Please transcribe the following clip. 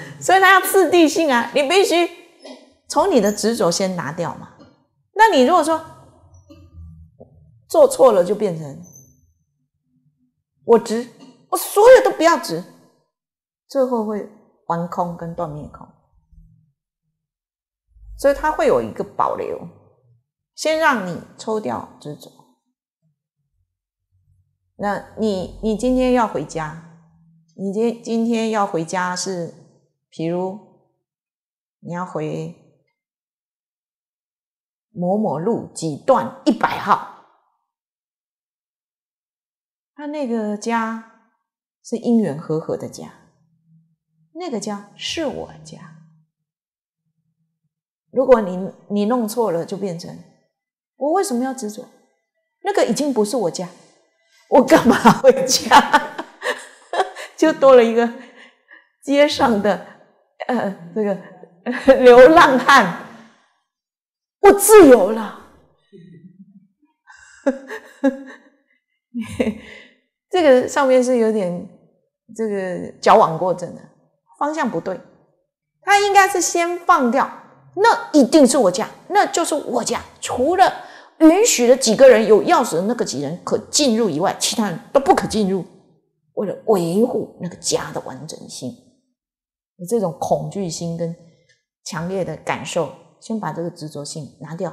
所以它要次第性啊，你必须从你的执着先拿掉嘛。那你如果说做错了，就变成我执，我所有都不要执，最后会完空跟断灭空。所以它会有一个保留，先让你抽掉执着。那你你今天要回家，你今今天要回家是？比如，你要回某某路几段一百号，他那个家是因缘和合的家，那个家是我家。如果你你弄错了，就变成我为什么要执着？那个已经不是我家，我干嘛回家？就多了一个街上的。呃，这个 流浪汉，我自由了。这个上面是有点这个矫枉过正的，方向不对。他应该是先放掉，那一定是我家，那就是我家。除了允许的几个人有钥匙的那个几人可进入以外，其他人都不可进入，为了维护那个家的完整性。你这种恐惧心跟强烈的感受，先把这个执着性拿掉。